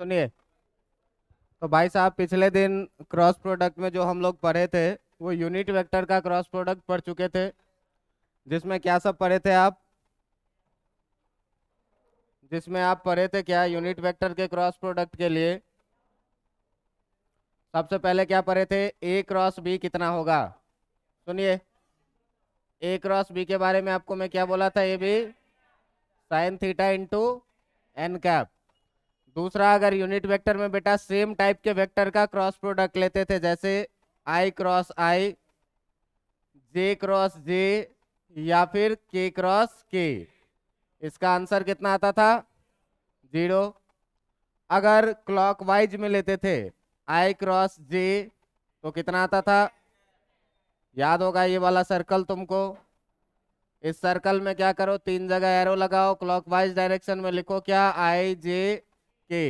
सुनिए तो भाई साहब पिछले दिन क्रॉस प्रोडक्ट में जो हम लोग पढ़े थे वो यूनिट वेक्टर का क्रॉस प्रोडक्ट पढ़ चुके थे जिसमें क्या सब पढ़े थे आप जिसमें आप पढ़े थे क्या यूनिट वेक्टर के क्रॉस प्रोडक्ट के लिए सबसे पहले क्या पढ़े थे ए क्रॉस बी कितना होगा सुनिए ए क्रॉस बी के बारे में आपको मैं क्या बोला था A B sine theta into N cap दूसरा अगर यूनिट वेक्टर में बेटा सेम टाइप के वेक्टर का क्रॉस प्रोडक्ट लेते थे जैसे आई क्रॉस आई जे क्रॉस जे या फिर के क्रॉस के इसका आंसर कितना आता था जीरो अगर क्लॉकवाइज में लेते थे आई क्रॉस जे तो कितना आता था याद होगा ये वाला सर्कल तुमको इस सर्कल में क्या करो तीन जगह एरो लगाओ क्लॉकवाइज डायरेक्शन में लिखो क्या आई जे के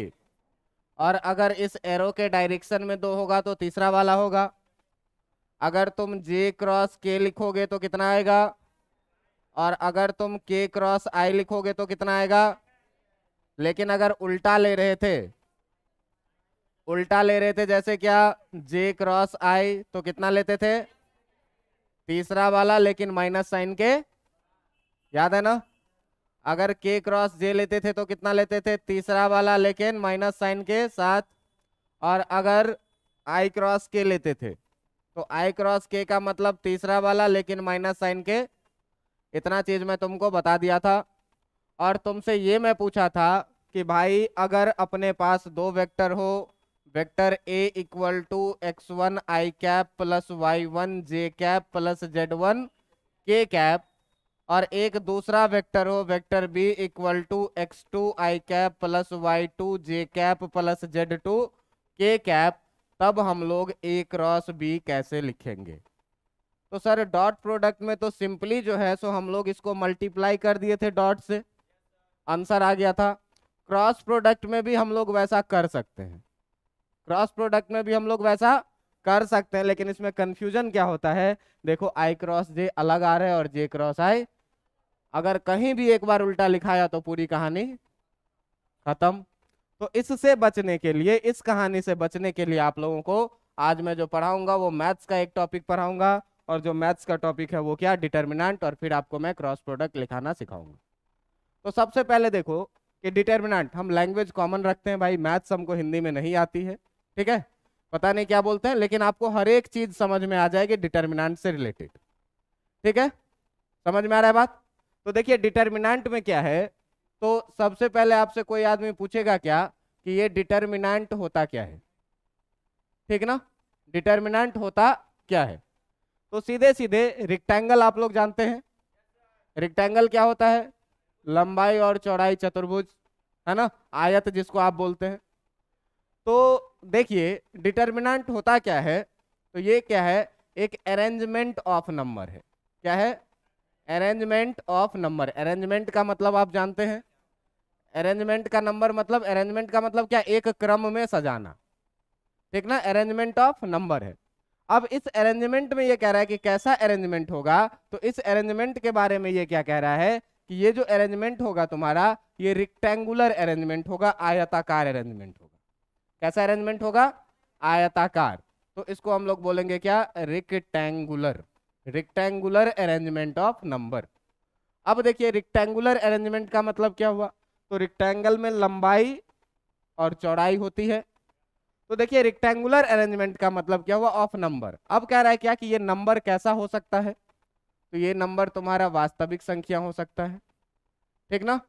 और अगर इस एरो के डायरेक्शन में दो होगा तो तीसरा वाला होगा अगर तुम जे क्रॉस के लिखोगे तो कितना आएगा और अगर तुम के क्रॉस आई लिखोगे तो कितना आएगा लेकिन अगर उल्टा ले रहे थे उल्टा ले रहे थे जैसे क्या जे क्रॉस आई तो कितना लेते थे तीसरा वाला लेकिन माइनस साइन के याद है ना अगर के क्रॉस जे लेते थे तो कितना लेते थे तीसरा वाला लेकिन माइनस साइन के साथ और अगर आई क्रॉस के लेते थे तो आई क्रॉस के का मतलब तीसरा वाला लेकिन माइनस साइन के इतना चीज मैं तुमको बता दिया था और तुमसे ये मैं पूछा था कि भाई अगर अपने पास दो वेक्टर हो vector A equal to X one I cap plus Y one J cap plus Z one K cap और एक दूसरा वेक्टर हो vector B equal to X two I cap plus Y two J cap plus Z two K cap तब हम लोग ए cross B कैसे लिखेंगे तो सर डॉट प्रोडक्ट में तो सिंपली जो है सो हम लोग इसको मल्टीप्लाई कर दिए थे डॉट से आंसर आ गया था क्रॉस प्रोडक्ट में भी हम लोग वैसा कर सकते हैं क्रॉस प्रोडक्ट में भी हम लोग वैसा कर सकते हैं लेकिन इसमें कन्फ्यूजन क्या होता है देखो आई क्रॉस जे अलग आ रहे हैं और जे क्रॉस आई अगर कहीं भी एक बार उल्टा लिखाया तो पूरी कहानी खत्म तो इससे बचने के लिए इस कहानी से बचने के लिए आप लोगों को आज मैं जो पढ़ाऊंगा वो मैथ्स का एक टॉपिक पढ़ाऊंगा और जो मैथ्स का टॉपिक है वो क्या डिटर्मिनांट और फिर आपको मैं क्रॉस प्रोडक्ट लिखाना सिखाऊंगा तो सबसे पहले देखो कि डिटर्मिनाट हम लैंग्वेज कॉमन रखते हैं भाई मैथ्स हमको हिंदी में नहीं आती है ठीक है पता नहीं क्या बोलते हैं लेकिन आपको हर एक चीज समझ में आ जाएगी डिटर्मिनाट से रिलेटेड ठीक है समझ में आ रहा है बात तो देखिए डिटर्मिनाट में क्या है तो सबसे पहले आपसे कोई आदमी पूछेगा क्या कि ये डिटर्मिनाट होता क्या है ठीक ना डिटर्मिनाट होता क्या है तो सीधे सीधे रिक्टेंगल आप लोग जानते हैं रिक्टेंगल क्या होता है लंबाई और चौड़ाई चतुर्भुज है ना आयत जिसको आप बोलते हैं तो देखिए डिटर्मिनाट होता क्या है तो ये क्या है एक अरेंजमेंट ऑफ नंबर है क्या है अरेंजमेंट ऑफ नंबर अरेंजमेंट का मतलब आप जानते हैं अरेंजमेंट का नंबर मतलब अरेंजमेंट का मतलब क्या एक क्रम में सजाना ठीक ना अरेंजमेंट ऑफ नंबर है अब इस अरेंजमेंट में ये कह रहा है कि कैसा अरेंजमेंट होगा तो इस अरेंजमेंट के बारे में ये क्या कह रहा है कि ये जो अरेंजमेंट होगा तुम्हारा ये रिक्टेंगुलर अरेंजमेंट होगा आयताकार अरेंजमेंट होगा कैसा अरेंजमेंट होगा आयताकार तो इसको हम लोग बोलेंगे क्या rectangular rectangular arrangement of number अब देखिए रिक्टेंगुलर अरेंजमेंट का मतलब क्या हुआ तो रिक्टेंगल में लंबाई और चौड़ाई होती है तो देखिए रिक्टेंगुलर अरेंजमेंट का मतलब क्या हुआ ऑफ नंबर अब कह रहा है क्या कि ये नंबर कैसा हो सकता है तो ये नंबर तुम्हारा वास्तविक संख्या हो सकता है ठीक ना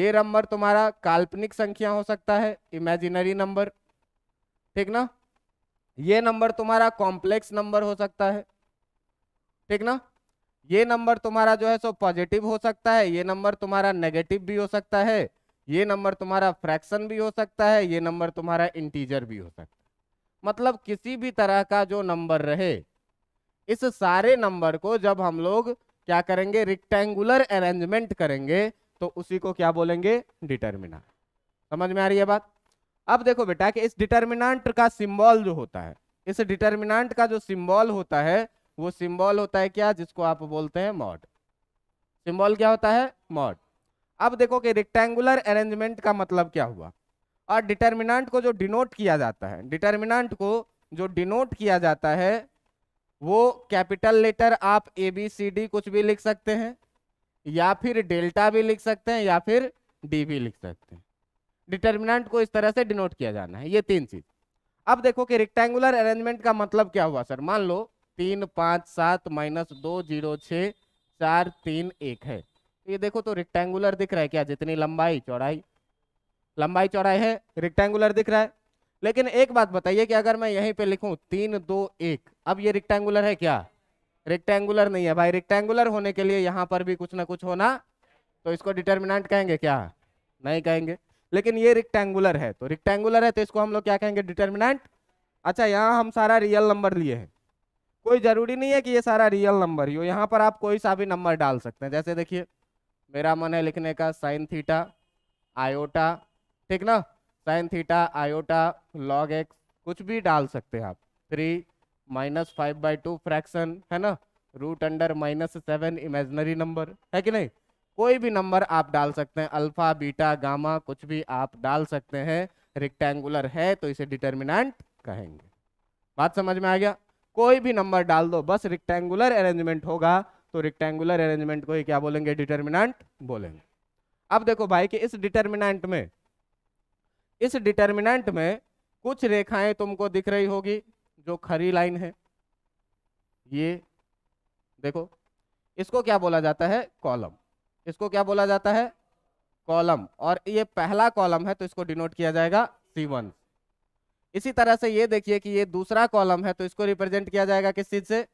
ये नंबर तुम्हारा काल्पनिक संख्या हो सकता है इमेजिनरी नंबर ठीक ना ये नंबर तुम्हारा कॉम्प्लेक्स नंबर हो सकता है ठीक ना ये नंबर तुम्हारा जो है सो पॉजिटिव हो सकता है ये नंबर तुम्हारा नेगेटिव भी हो सकता है ये नंबर तुम्हारा फ्रैक्शन भी हो सकता है ये नंबर तुम्हारा इंटीजर भी हो सकता है मतलब किसी भी तरह का जो नंबर रहे इस सारे नंबर को जब हम लोग क्या करेंगे रिक्टेंगुलर अरेंजमेंट करेंगे तो उसी को क्या बोलेंगे डिटर्मिनाट समझ में आ रही है बात अब देखो बेटा कि इस डिटर्मिनाट का सिंबल जो होता है इस डिटर्मिनाट का जो सिंबल होता है वो सिंबल होता है क्या जिसको आप बोलते हैं मॉड सिंबल क्या होता है मॉड अब देखो कि रेक्टेंगुलर अरेंजमेंट का मतलब क्या हुआ और डिटर्मिनांट को जो डिनोट किया जाता है डिटर्मिनाट को जो डिनोट किया जाता है वो कैपिटल लेटर आप ए बी सी डी कुछ भी लिख सकते हैं या फिर डेल्टा भी लिख सकते हैं या फिर डी भी लिख सकते हैं डिटर्मिनेंट को इस तरह से डिनोट किया जाना है ये तीन चीज अब देखो कि रेक्टेंगुलर अरेंजमेंट का मतलब क्या हुआ सर मान लो तीन पाँच सात माइनस दो जीरो छः चार तीन एक है तो ये देखो तो रेक्टेंगुलर दिख रहा है क्या जितनी लंबाई चौड़ाई लंबाई चौड़ाई है रेक्टेंगुलर दिख रहा है लेकिन एक बात बताइए कि अगर मैं यहीं पे लिखूं तीन दो एक अब ये रेक्टेंगुलर है क्या रेक्टेंगुलर नहीं है भाई रेक्टेंगुलर होने के लिए यहाँ पर भी कुछ ना कुछ होना तो इसको डिटर्मिनेंट कहेंगे क्या नहीं कहेंगे लेकिन ये रिक्टेंगुलर है तो रिक्टेंगुलर है तो इसको हम लोग क्या कहेंगे डिटर्मिनेंट अच्छा यहाँ हम सारा रियल नंबर लिए हैं कोई ज़रूरी नहीं है कि ये सारा रियल नंबर ही हो यहाँ पर आप कोई सा भी नंबर डाल सकते हैं जैसे देखिए मेरा मन है लिखने का साइन थीटा आयोटा ठीक ना sine theta iota log X कुछ भी डाल सकते हैं आप three minus five by two fraction है ना root under minus seven imaginary number है कि नहीं कोई भी नंबर आप डाल सकते हैं अल्फा बीटा गामा कुछ भी आप डाल सकते हैं रिक्टेंगुलर है तो इसे डिटर्मिनेंट कहेंगे बात समझ में आ गया कोई भी नंबर डाल दो बस रिक्टेंगुलर अरेंजमेंट होगा तो रिक्टेंगुलर अरेंजमेंट को ही क्या बोलेंगे डिटर्मिनेंट बोलेंगे अब देखो भाई कि इस डिटर्मिनेंट में इस डिटर्मिनेंट में कुछ रेखाएं तुमको दिख रही होगी जो खरी लाइन है ये देखो इसको क्या बोला जाता है कॉलम इसको क्या बोला जाता है कॉलम और ये पहला कॉलम है तो इसको डिनोट किया जाएगा सी वन इसी तरह से ये देखिए कि ये दूसरा कॉलम है तो इसको रिप्रेजेंट किया जाएगा किस चीज से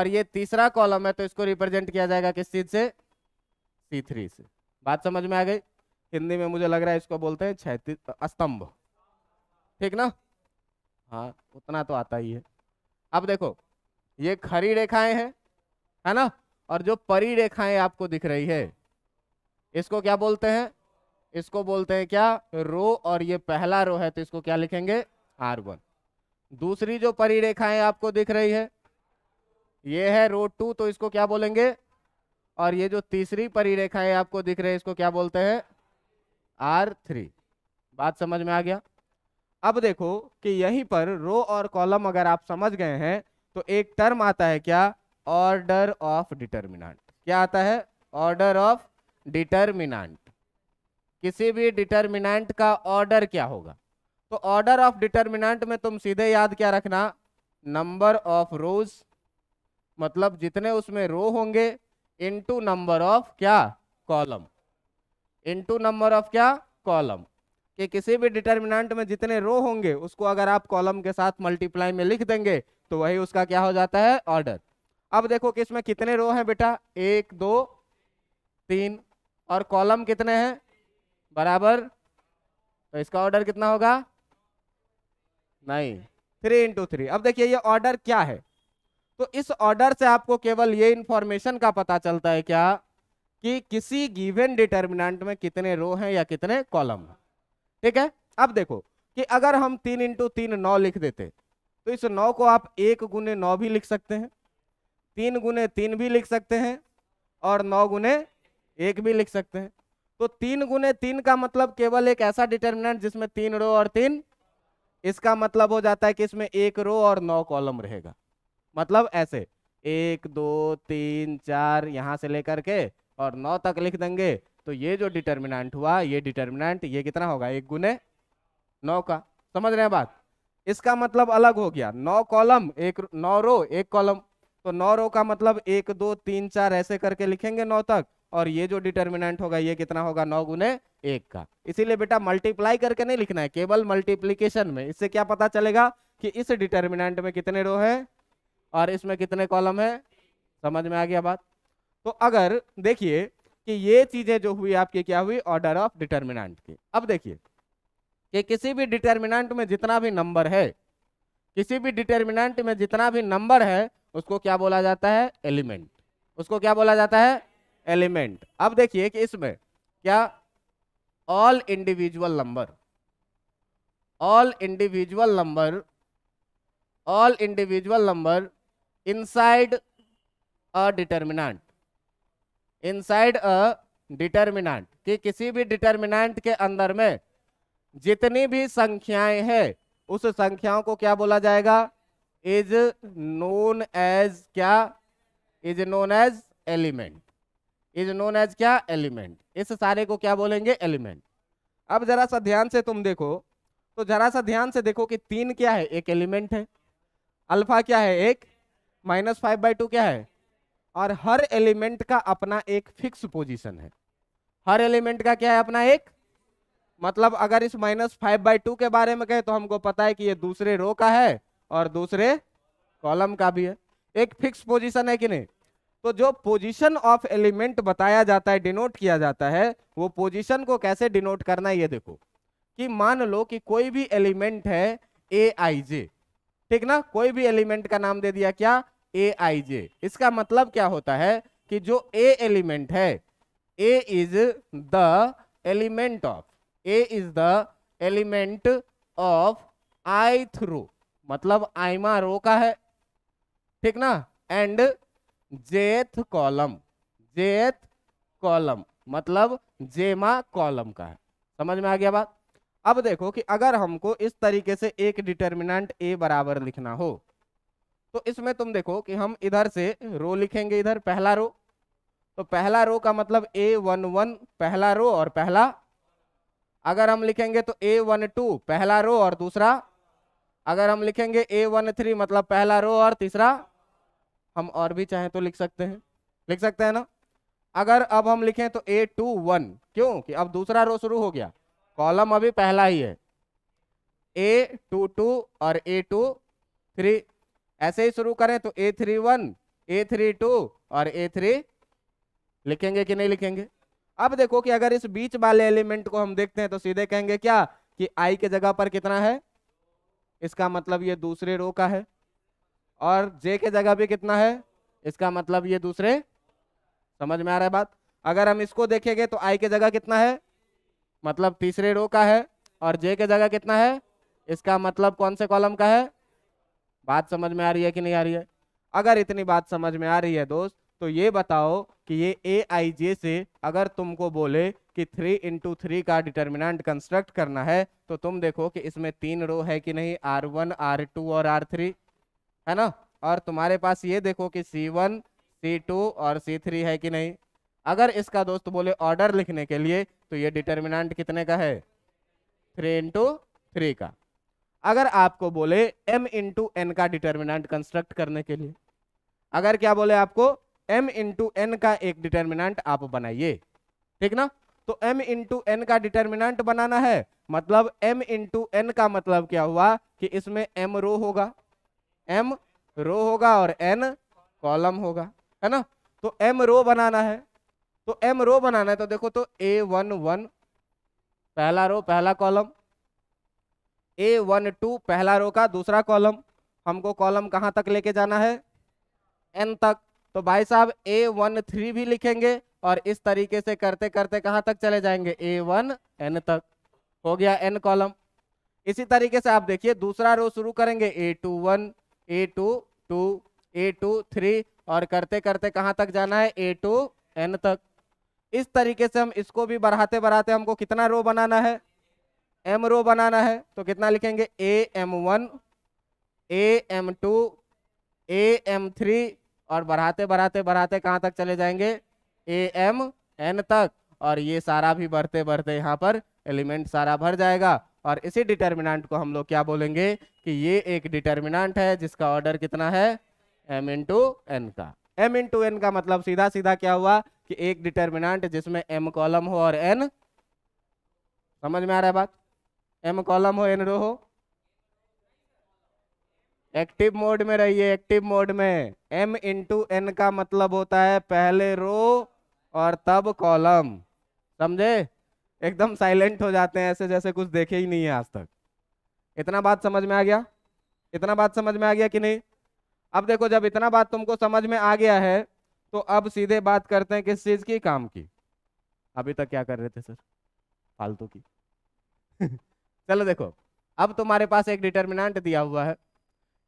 और ये तीसरा कॉलम है तो इसको रिप्रेजेंट किया जाएगा किस चीज से सी थ्री से बात समझ में आ गई हिंदी में मुझे लग रहा है इसको बोलते हैं छैतीस स्तंभ ठीक ना हाँ उतना तो आता ही है अब देखो ये खरी रेखाएं हैं है ना और जो परी रेखाएं आपको दिख रही है इसको क्या बोलते हैं इसको बोलते हैं क्या रो और ये पहला रो है तो इसको क्या लिखेंगे आर वन दूसरी जो परिरेखाएं आपको दिख रही है ये है रो टू तो इसको क्या बोलेंगे और ये जो तीसरी परिरेखाएं आपको दिख रही है इसको क्या बोलते हैं आर थ्री बात समझ में आ गया अब देखो कि यहीं पर रो और कॉलम अगर आप समझ गए हैं तो एक टर्म आता है क्या ऑर्डर ऑफ डिटर्मिनाट क्या आता है ऑर्डर ऑफ डिटर्मिनाट किसी भी डिटर्मिनेंट का ऑर्डर क्या होगा तो ऑर्डर ऑफ डिटर्मिनेंट में तुम सीधे याद क्या रखना नंबर ऑफ रोज मतलब जितने उसमें रो होंगे इनटू नंबर ऑफ क्या कॉलम इनटू नंबर ऑफ क्या कॉलम कि किसी भी डिटर्मिनेंट में जितने रो होंगे उसको अगर आप कॉलम के साथ मल्टीप्लाई में लिख देंगे तो वही उसका क्या हो जाता है ऑर्डर अब देखो कि इसमें कितने रो हैं बेटा एक दो तीन और कॉलम कितने हैं बराबर तो इसका ऑर्डर कितना होगा नहीं थ्री इंटू थ्री अब देखिए ये ऑर्डर क्या है तो इस ऑर्डर से आपको केवल ये इंफॉर्मेशन का पता चलता है क्या कि किसी गिवन डिटर्मिनेंट में कितने रो हैं या कितने कॉलम हैं ठीक है अब देखो कि अगर हम तीन इंटू तीन नौ लिख देते तो इस नौ को आप एक गुने नौ भी लिख सकते हैं तीन गुने तीन भी लिख सकते हैं और नौ गुने एक भी लिख सकते हैं तो तीन गुने तीन का मतलब केवल एक ऐसा डिटर्मिनेंट जिसमें तीन रो और तीन इसका मतलब हो जाता है कि इसमें एक रो और नौ कॉलम रहेगा मतलब ऐसे एक दो तीन चार यहां से लेकर के और नौ तक लिख देंगे तो ये जो डिटर्मिनेंट हुआ ये डिटर्मिनेंट ये कितना होगा एक गुने नौ का समझ रहे हैं बात इसका मतलब अलग हो गया नौ कॉलम एक नौ रो एक कॉलम तो नौ रो का मतलब एक दो तीन चार ऐसे करके लिखेंगे नौ तक और ये जो डिटर्मिनेंट होगा ये कितना होगा नौ गुने एक का इसीलिए बेटा मल्टीप्लाई करके नहीं लिखना है केवल मल्टीप्लीकेशन में इससे क्या पता चलेगा कि इस डिटर्मिनेंट में कितने रो है और इसमें कितने कॉलम है समझ में आ गया बात तो अगर देखिए कि ये चीजें जो हुई आपकी क्या हुई ऑर्डर ऑफ डिटर्मिनेंट की अब देखिए कि किसी भी डिटर्मिनेंट में जितना भी नंबर है किसी भी डिटर्मिनेंट में जितना भी नंबर है उसको क्या बोला जाता है एलिमेंट उसको क्या बोला जाता है एलिमेंट अब देखिए कि इसमें क्या all individual number all individual number all individual number inside a determinant inside a determinant कि किसी भी डिटर्मिनेंट के अंदर में जितनी भी संख्याएं हैं उस संख्याओं को क्या बोला जाएगा इज नोन एज क्या is known as element is known as क्या एलिमेंट इस सारे को क्या बोलेंगे एलिमेंट अब जरा सा ध्यान से तुम देखो तो जरा सा ध्यान से देखो कि तीन क्या है एक एलिमेंट है अल्फा क्या है एक माइनस फाइव बाई टू क्या है और हर एलिमेंट का अपना एक फिक्स पोजीशन है हर एलिमेंट का क्या है अपना एक मतलब अगर इस माइनस फाइव बाई टू के बारे में कहे तो हमको पता है कि ये दूसरे रो का है और दूसरे कॉलम का भी है एक फिक्स पोजिशन है कि नहीं तो जो पोजीशन ऑफ एलिमेंट बताया जाता है डिनोट किया जाता है वो पोजीशन को कैसे डिनोट करना है ये देखो कि मान लो कि कोई भी एलिमेंट है ए आई जे ठीक ना कोई भी एलिमेंट का नाम दे दिया क्या ए आई जे इसका मतलब क्या होता है कि जो ए एलिमेंट है A is the element of A is the element of I through मतलब आईमा रो का है ठीक ना एंड जेथ कॉलम जेथ कॉलम मतलब जेमा कॉलम का है समझ में आ गया बात अब देखो कि अगर हमको इस तरीके से एक डिटर्मिनेंट ए बराबर लिखना हो तो इसमें तुम देखो कि हम इधर से रो लिखेंगे इधर पहला रो तो पहला रो का मतलब ए वन वन पहला रो और पहला अगर हम लिखेंगे तो ए वन टू पहला रो और दूसरा अगर हम लिखेंगे ए वन थ्री मतलब पहला रो और तीसरा हम और भी चाहें तो लिख सकते हैं लिख सकते हैं ना अगर अब हम लिखें तो ए टू वन क्यों कि अब दूसरा रो शुरू हो गया कॉलम अभी पहला ही है ए टू टू और ए टू थ्री ऐसे ही शुरू करें तो A three one A three two और ए थ्री लिखेंगे कि नहीं लिखेंगे अब देखो कि अगर इस बीच वाले एलिमेंट को हम देखते हैं तो सीधे कहेंगे क्या कि आई के जगह पर कितना है इसका मतलब ये दूसरे रो का है और जे के जगह भी कितना है इसका मतलब ये दूसरे समझ में आ रहा है बात अगर हम इसको देखेंगे तो आई के जगह कितना है मतलब तीसरे रो का है और जे के जगह कितना है इसका मतलब कौन से कॉलम का है बात समझ में आ रही है कि नहीं आ रही है अगर इतनी बात समझ में आ रही है दोस्त तो ये बताओ कि ये ए आई जे से अगर तुमको बोले कि थ्री इंटू थ्री का डिटर्मिनेंट कंस्ट्रक्ट करना है तो तुम देखो कि इसमें तीन रो है कि नहीं आर वन आर टू और आर थ्री है ना और तुम्हारे पास ये देखो कि सी वन सी टू और सी थ्री है कि नहीं अगर इसका दोस्त बोले ऑर्डर लिखने के लिए तो ये डिटर्मिनेंट कितने का है थ्री इंटू थ्री का अगर आपको बोले m इंटू एन का डिटर्मिनेंट कंस्ट्रक्ट करने के लिए अगर क्या बोले आपको m इंटू एन का एक डिटर्मिनेंट आप बनाइए ठीक ना तो m इंटू एन का डिटर्मिनेंट बनाना है मतलब m इंटू एन का मतलब क्या हुआ कि इसमें m रो होगा एम रो होगा और एन कॉलम होगा है ना तो एम रो बनाना है तो एम रो बनाना है तो देखो तो ए वन वन पहला रो पहला कॉलम ए वन टू पहला रो का दूसरा कॉलम हमको कॉलम कहाँ तक लेके जाना है एन तक तो भाई साहब ए वन थ्री भी लिखेंगे और इस तरीके से करते करते कहाँ तक चले जाएंगे ए वन एन तक हो गया एन कॉलम इसी तरीके से आप देखिए दूसरा रो शुरू करेंगे A two one A two two A two three और करते करते कहाँ तक जाना है ए टू एन तक इस तरीके से हम इसको भी बढ़ाते बढ़ाते हमको कितना रो बनाना है एम रो बनाना है तो कितना लिखेंगे A M one A M two A M three और बढ़ाते बढ़ाते बढ़ाते कहाँ तक चले जाएंगे ए एम एन तक और ये सारा भी बढ़ते बढ़ते यहाँ पर एलिमेंट सारा भर जाएगा और इसी डिटर्मिनेंट को हम लोग क्या बोलेंगे कि ये एक डिटर्मिनेंट है जिसका ऑर्डर कितना है एम इंटू एन का एम इंटू एन का मतलब सीधा सीधा क्या हुआ कि एक डिटर्मिनेंट जिसमें एम कॉलम हो और एन समझ में आ रहा है बात एम कॉलम हो एन रो हो एक्टिव मोड में रहिए एक्टिव मोड में एम इंटू एन का मतलब होता है पहले रो और तब कॉलम समझे एकदम साइलेंट हो जाते हैं ऐसे जैसे कुछ देखे ही नहीं है आज तक इतना बात समझ में आ गया इतना बात समझ में आ गया कि नहीं अब देखो जब इतना बात तुमको समझ में आ गया है तो अब सीधे बात करते हैं किस चीज़ की काम की अभी तक क्या कर रहे थे सर फालतू की चलो देखो अब तुम्हारे पास एक डिटर्मिनेंट दिया हुआ है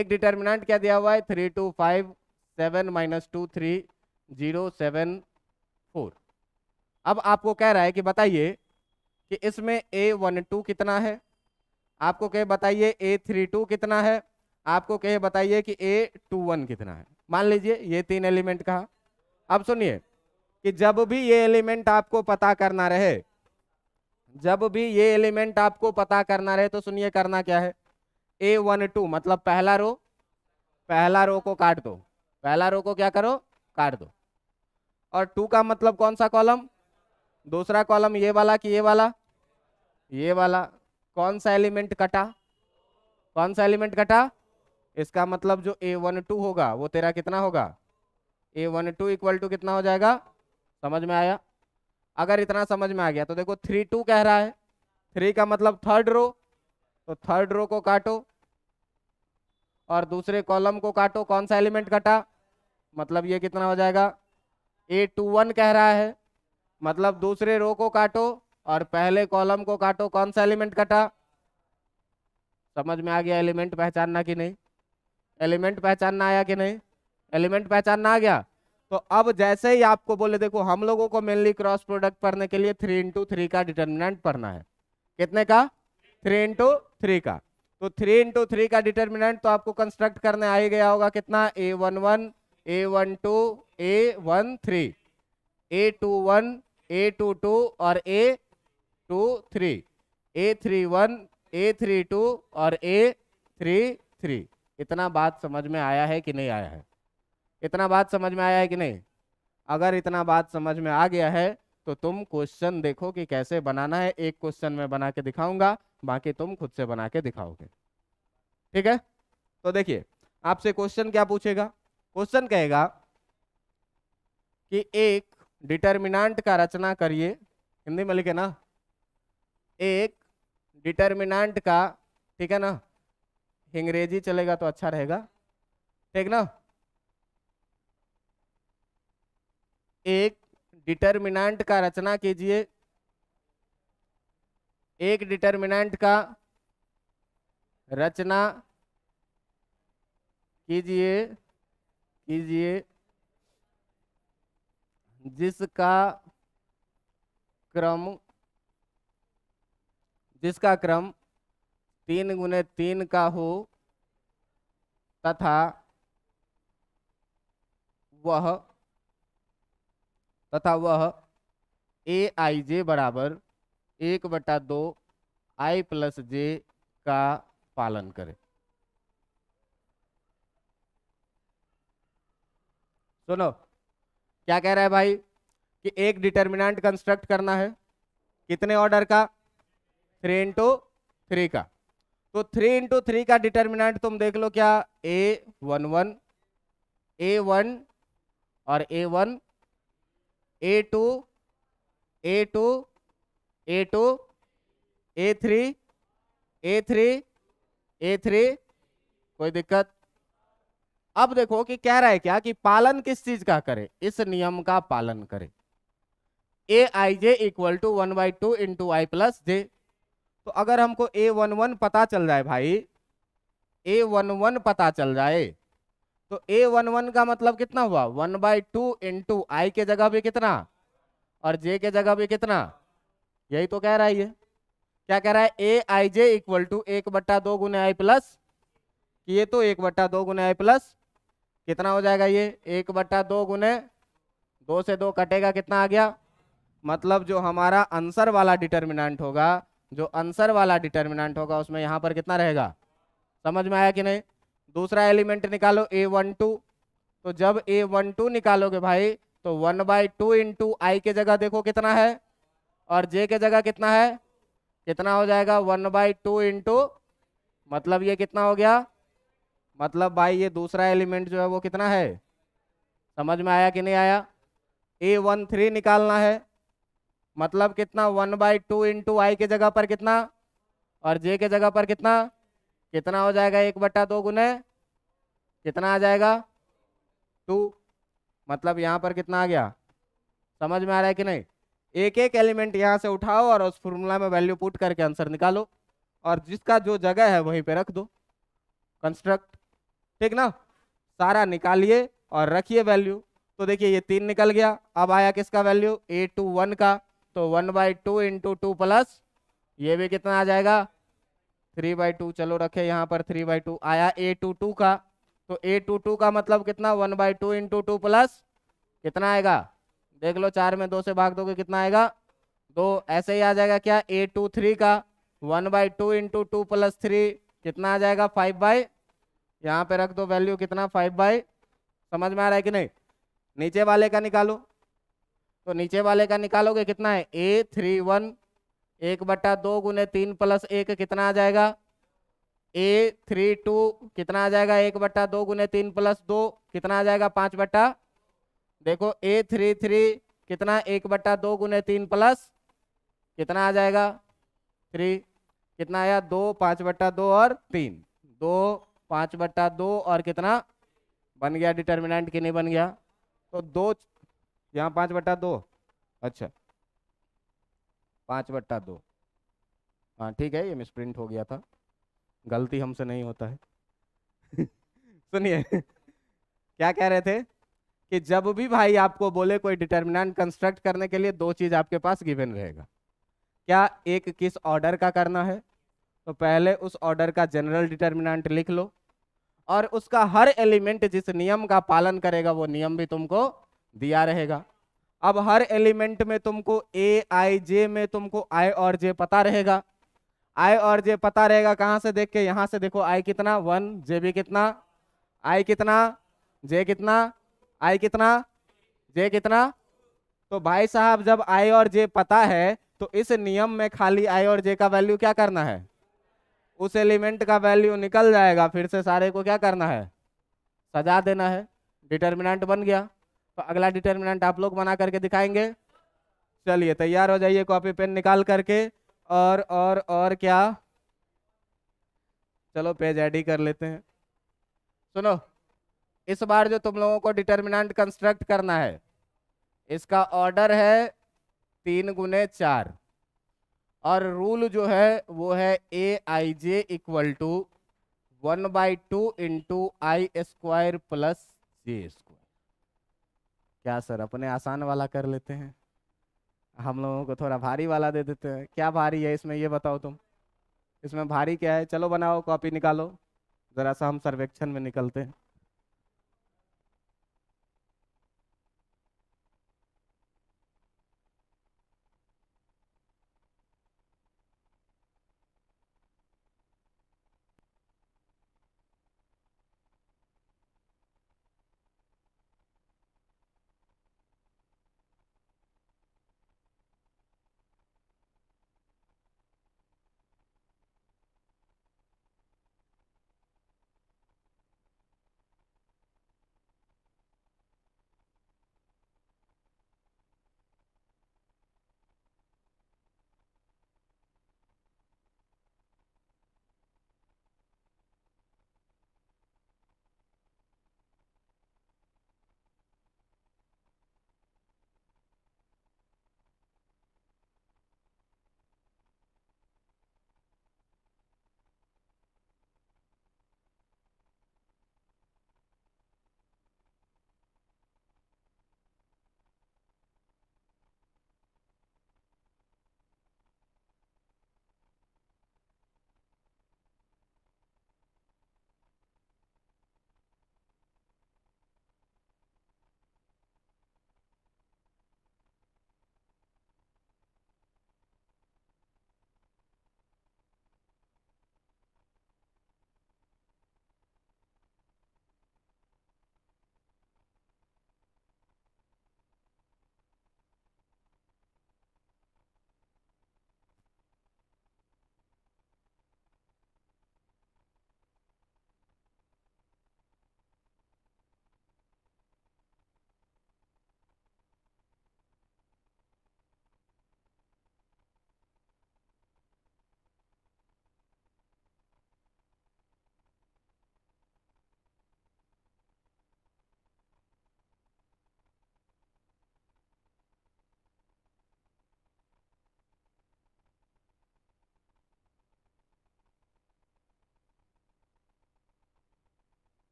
एक डिटर्मिनेंट क्या दिया हुआ है three two five seven minus two three zero seven four अब आपको कह रहा है कि बताइए कि इसमें ए वन टू कितना है आपको कहे बताइए ए थ्री टू कितना है आपको कहे बताइए कि ए टू वन कितना है मान लीजिए ये तीन एलिमेंट कहा अब सुनिए कि जब भी ये एलिमेंट आपको पता करना रहे जब भी ये एलिमेंट आपको पता करना रहे तो सुनिए करना क्या है ए वन टू मतलब पहला रो पहला रो को काट दो पहला रो को क्या करो काट दो और टू का मतलब कौन सा कॉलम दूसरा कॉलम ये वाला कि ये वाला ये वाला कौन सा एलिमेंट कटा कौन सा एलिमेंट कटा इसका मतलब जो ए वन टू होगा वो तेरा कितना होगा A one two equal to कितना हो जाएगा समझ में आया अगर इतना समझ में आ गया तो देखो थ्री टू कह रहा है थ्री का मतलब थर्ड रो तो थर्ड रो को काटो और दूसरे कॉलम को काटो कौन सा एलिमेंट कटा मतलब ये कितना हो जाएगा ए टू वन कह रहा है मतलब दूसरे रो को काटो और पहले कॉलम को काटो कौन सा एलिमेंट कटा समझ में आ गया एलिमेंट पहचानना कि नहीं एलिमेंट पहचानना आया कि नहीं एलिमेंट पहचानना आ गया तो अब जैसे ही आपको बोले देखो हम लोगों को मेनली क्रॉस प्रोडक्ट पढ़ने के लिए थ्री इंटू थ्री का डिटर्मिनेंट पढ़ना है कितने का थ्री इंटू थ्री का तो थ्री इंटू थ्री का डिटर्मिनेंट तो आपको कंस्ट्रक्ट करने आ ही गया होगा कितना A one one A one two A one three A two one A two two और ए टू थ्री ए थ्री वन ए थ्री टू और ए थ्री थ्री इतना बात समझ में आया है कि नहीं आया है इतना बात समझ में आया है कि नहीं अगर इतना बात समझ में आ गया है तो तुम क्वेश्चन देखो कि कैसे बनाना है एक क्वेश्चन में बना के दिखाऊंगा बाकी तुम खुद से बना के दिखाओगे ठीक है तो देखिए आपसे क्वेश्चन क्या पूछेगा क्वेश्चन कहेगा कि एक डिटर्मिनांट का रचना करिए हिंदी में लिखे ना एक डिटर्मिनांट का ठीक है ना अंग्रेजी चलेगा तो अच्छा रहेगा ठीक ना एक डिटर्मिनांट का रचना कीजिए एक डिटर्मिनांट का रचना कीजिए कीजिए जिसका क्रम जिसका क्रम तीन गुने तीन का हो तथा वह तथा वह ए आई जे बराबर एक बटा दो आई प्लस जे का पालन करें सुनो क्या कह रहा है भाई कि एक डिटर्मिनेंट कंस्ट्रक्ट करना है कितने ऑर्डर का थ्री इंटू थ्री का तो थ्री इंटू थ्री का डिटर्मिनेंट तुम देख लो क्या A one one A one और A one A two A two A two A three A three A three कोई दिक्कत अब देखो कि कह रहा है क्या कि पालन किस चीज का करे इस नियम का पालन करे a i j equal to one by two into i plus j तो अगर हमको ए वन वन पता चल जाए भाई ए वन वन पता चल जाए तो ए वन वन का मतलब कितना हुआ one by two into i के जगह भी कितना और जे के जगह भी कितना यही तो कह रहा है ये क्या कह रहा है a i j equal to एक बट्टा दो गुना आई प्लस ये तो एक बट्टा दो गुना आई प्लस कितना हो जाएगा ये एक बट्टा दो गुने दो से दो कटेगा कितना आ गया मतलब जो हमारा आंसर वाला डिटर्मिनेंट होगा जो आंसर वाला डिटर्मिनेंट होगा उसमें यहाँ पर कितना रहेगा समझ में आया कि नहीं दूसरा एलिमेंट निकालो ए वन टू तो जब ए वन टू निकालोगे भाई तो one by two into i के जगह देखो कितना है और जे के जगह कितना है कितना हो जाएगा वन बाई टू इंटू मतलब ये कितना हो गया मतलब भाई ये दूसरा एलिमेंट जो है वो कितना है समझ में आया कि नहीं आया ए वन थ्री निकालना है मतलब कितना one by two into i के जगह पर कितना और जे के जगह पर कितना कितना हो जाएगा एक बट्टा दो गुने कितना आ जाएगा टू मतलब यहाँ पर कितना आ गया समझ में आ रहा है कि नहीं एक एक एलिमेंट यहाँ से उठाओ और उस फॉर्मूला में वैल्यू पुट करके आंसर निकालो और जिसका जो जगह है वहीं पे रख दो कंस्ट्रक्ट ठीक ना सारा निकालिए और रखिए वैल्यू तो देखिए ये तीन निकल गया अब आया किसका वैल्यू ए टू वन का तो one by two into two plus ये भी कितना आ जाएगा थ्री बाई टू चलो रखे यहाँ पर थ्री बाई टू आया ए टू टू का तो ए टू टू का मतलब कितना one by two into two plus कितना आएगा देख लो चार में दो से भाग दोगे कितना आएगा दो ऐसे ही आ जाएगा क्या ए टू थ्री का one by two into two plus three कितना आ जाएगा फाइव बाई यहाँ पे रख दो वैल्यू कितना फाइव बाई समझ में आ रहा है कि नहीं नीचे वाले का निकालो तो नीचे वाले का निकालोगे कितना है ए थ्री वन एक बट्टा दो गुने तीन प्लस एक कितना आ जाएगा ए थ्री टू कितना आ जाएगा एक बट्टा दो गुने तीन प्लस दो कितना आ जाएगा पाँच बट्टा देखो ए थ्री थ्री कितना एक बट्टा दो गुने तीन प्लस कितना आ जाएगा थ्री कितना आया दो पाँच बट्टा दो और तीन दो पाँच बट्टा दो और कितना बन गया डिटर्मिनेंट कि नहीं बन गया तो दो यहाँ पाँच बट्टा दो अच्छा पाँच बट्टा दो हाँ ठीक है ये मिसप्रिंट हो गया था गलती हमसे नहीं होता है सुनिए क्या कह रहे थे कि जब भी भाई आपको बोले कोई डिटर्मिनेंट कंस्ट्रक्ट करने के लिए दो चीज़ आपके पास गिवन रहेगा क्या एक किस ऑर्डर का करना है तो पहले उस ऑर्डर का जनरल डिटर्मिनेंट लिख लो और उसका हर एलिमेंट जिस नियम का पालन करेगा वो नियम भी तुमको दिया रहेगा अब हर एलिमेंट में तुमको ए आई जे में तुमको आई और जे पता रहेगा आई और जे पता रहेगा कहाँ से देख के यहाँ से देखो आई कितना वन जे भी कितना आई कितना जे कितना आई कितना जे कितना तो भाई साहब जब आई और जे पता है तो इस नियम में खाली आई और जे का वैल्यू क्या करना है उस एलिमेंट का वैल्यू निकल जाएगा फिर से सारे को क्या करना है सजा देना है डिटर्मिनेंट बन गया तो अगला डिटर्मिनेंट आप लोग बना करके दिखाएंगे चलिए तैयार हो जाइए कॉपी पेन निकाल करके और और और क्या चलो पेज एड कर लेते हैं सुनो इस बार जो तुम लोगों को डिटर्मिनेंट कंस्ट्रक्ट करना है इसका ऑर्डर है तीन गुने चार और रूल जो है वो है a i j equal to one by two into i square plus j square क्या सर अपने आसान वाला कर लेते हैं हम लोगों को थोड़ा भारी वाला दे देते हैं क्या भारी है इसमें ये बताओ तुम इसमें भारी क्या है चलो बनाओ कॉपी निकालो ज़रा सा हम सर्वेक्षण में निकलते हैं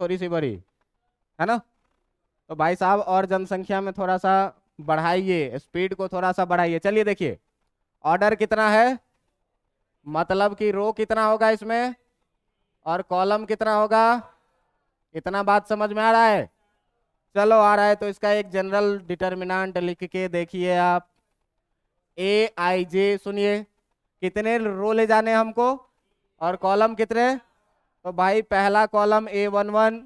थोड़ी सी बड़ी है ना तो भाई साहब और जनसंख्या में थोड़ा सा बढ़ाइए स्पीड को थोड़ा सा बढ़ाइए चलिए देखिए ऑर्डर कितना है मतलब कि रो कितना होगा इसमें और कॉलम कितना होगा इतना बात समझ में आ रहा है चलो आ रहा है तो इसका एक जनरल डिटरमिनेंट लिख के देखिए आप ए आई जे सुनिए कितने रो ले जाने हमको और कॉलम कितने तो भाई पहला कॉलम ए वन वन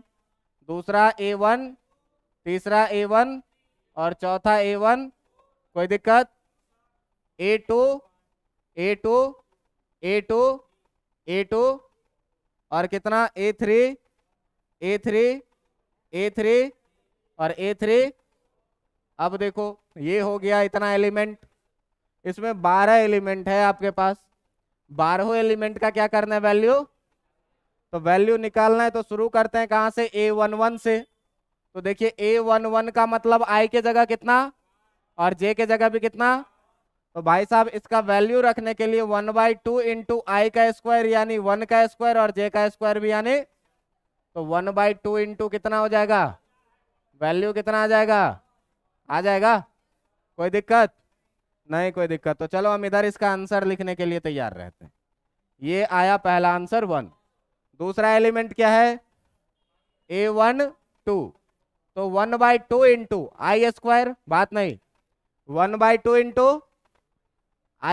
दूसरा ए वन तीसरा ए वन और चौथा ए वन कोई दिक्कत a two A two A two A two और कितना a three A three A three और ए थ्री अब देखो ये हो गया इतना एलिमेंट इसमें बारह एलिमेंट है आपके पास बारहों एलिमेंट का क्या करना है वैल्यू तो वैल्यू निकालना है तो शुरू करते हैं कहाँ से ए वन वन से तो देखिए ए वन वन का मतलब आई के जगह कितना और जे के जगह भी कितना तो भाई साहब इसका वैल्यू रखने के लिए one by two into i का स्क्वायर यानी वन का स्क्वायर और जे का स्क्वायर भी यानी तो वन बाई टू इंटू कितना हो जाएगा वैल्यू कितना आ जाएगा आ जाएगा कोई दिक्कत नहीं कोई दिक्कत तो चलो हम इधर इसका आंसर लिखने के लिए तैयार रहते हैं ये आया पहला आंसर वन दूसरा एलिमेंट क्या है ए वन टू तो one by two into i square बात नहीं one by two into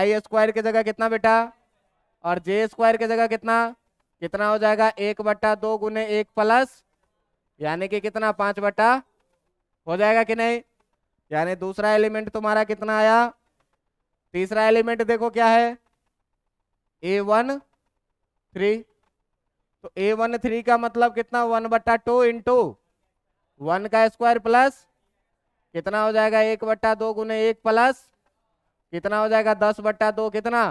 i square की जगह कितना बेटा और जे स्क्वायर की जगह कितना कितना हो जाएगा एक बट्टा दो गुने एक प्लस यानी कि कितना पांच बट्टा हो जाएगा कि नहीं यानी दूसरा एलिमेंट तुम्हारा कितना आया तीसरा एलिमेंट देखो क्या है ए वन थ्री तो ए वन थ्री का मतलब कितना वन बट्टा टू इंटू वन का स्क्वायर प्लस कितना हो जाएगा एक बट्टा दो गुने एक प्लस कितना हो जाएगा दस बट्टा दो कितना